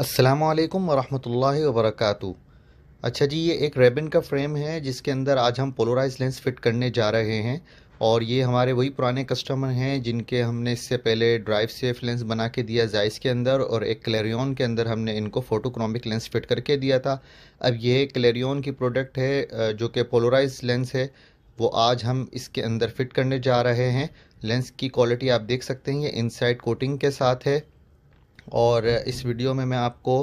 असलकम वरहमल वरक अच्छा जी ये एक रेबन का फ्रेम है जिसके अंदर आज हम पोलराइज लेंस फिट करने जा रहे हैं और ये हमारे वही पुराने कस्टमर हैं जिनके हमने इससे पहले ड्राइव सेफ लेंस बना के दिया जाइस के अंदर और एक क्लेरियन के अंदर हमने इनको फोटोक्रोमिक लेंस फिट करके दिया था अब ये क्लेरियन की प्रोडक्ट है जो कि पोलराइज लेंस है वो आज हम इसके अंदर फिट करने जा रहे हैं लेंस की क्वालिटी आप देख सकते हैं ये इनसाइड कोटिंग के साथ है और इस वीडियो में मैं आपको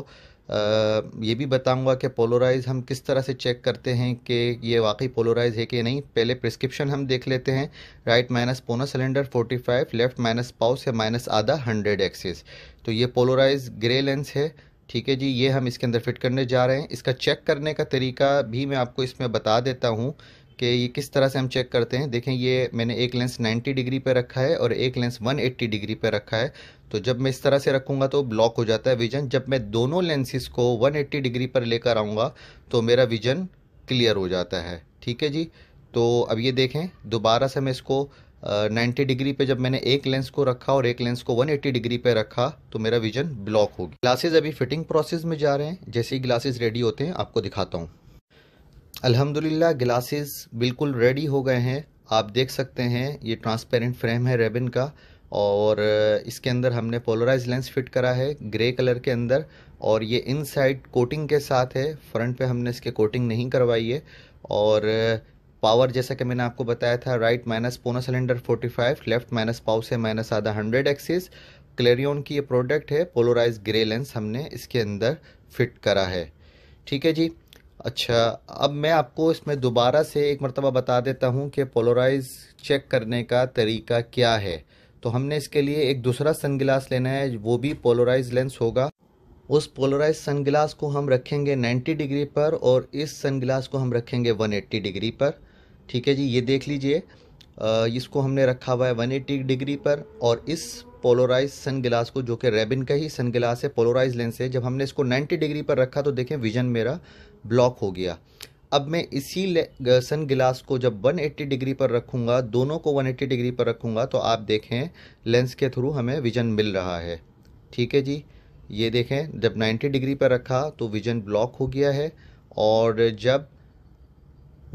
ये भी बताऊंगा कि पोलोराइज़ हम किस तरह से चेक करते हैं कि ये वाकई पोलराइज है कि नहीं पहले प्रिस्क्रिप्शन हम देख लेते हैं राइट माइनस पोना सिलेंडर 45 लेफ्ट माइनस पाउस से माइनस आधा 100 एक्सिस तो ये पोलोराइज ग्रे लेंस है ठीक है जी ये हम इसके अंदर फिट करने जा रहे हैं इसका चेक करने का तरीका भी मैं आपको इसमें बता देता हूँ कि ये किस तरह से हम चेक करते हैं देखें ये मैंने एक लेंस 90 डिग्री पर रखा है और एक लेंस 180 डिग्री पर रखा है तो जब मैं इस तरह से रखूँगा तो ब्लॉक हो जाता है विजन जब मैं दोनों लेंसेज को 180 डिग्री पर लेकर आऊँगा तो मेरा विजन क्लियर हो जाता है ठीक है जी तो अब ये देखें दोबारा से मैं इसको नाइन्टी डिग्री पर जब मैंने एक लेंस को रखा और एक लेंस को वन डिग्री पर रखा तो मेरा विजन ब्लॉक होगी ग्लासेज अभी फिटिंग प्रोसेस में जा रहे हैं जैसे ही ग्लासेज रेडी होते हैं आपको दिखाता हूँ अल्हम्दुलिल्लाह ग्लासेस बिल्कुल रेडी हो गए हैं आप देख सकते हैं ये ट्रांसपेरेंट फ्रेम है रेबिन का और इसके अंदर हमने पोलराइज लेंस फिट करा है ग्रे कलर के अंदर और ये इनसाइड कोटिंग के साथ है फ्रंट पे हमने इसके कोटिंग नहीं करवाई है और पावर जैसा कि मैंने आपको बताया था राइट माइनस पोना सिलेंडर 45 लेफ्ट माइनस पाव से माइनस आधा हंड्रेड एक्सिस क्लेरियन की ये प्रोडक्ट है पोलराइज ग्रे लेंस हमने इसके अंदर फिट करा है ठीक है जी अच्छा अब मैं आपको इसमें दोबारा से एक मरतबा बता देता हूँ कि पोलराइज चेक करने का तरीका क्या है तो हमने इसके लिए एक दूसरा सनग्लास लेना है वो भी पोलराइज लेंस होगा उस पोलराइज सनग्लास को हम रखेंगे 90 डिग्री पर और इस सनग्लास को हम रखेंगे 180 डिग्री पर ठीक है जी ये देख लीजिए इसको हमने रखा हुआ है वन डिग्री पर और इस पोलराइज सन गिलास को जो कि रेबिन का ही सन गिलास है पोलराइज लेंस है जब हमने इसको 90 डिग्री पर रखा तो देखें विजन मेरा ब्लॉक हो गया अब मैं इसी सन गिलास को जब 180 डिग्री पर रखूँगा दोनों को 180 डिग्री पर रखूँगा तो आप देखें लेंस के थ्रू हमें विजन मिल रहा है ठीक है जी ये देखें जब 90 डिग्री पर रखा तो विजन ब्लॉक हो गया है और जब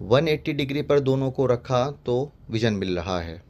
180 डिग्री पर दोनों को रखा तो विज़न मिल रहा है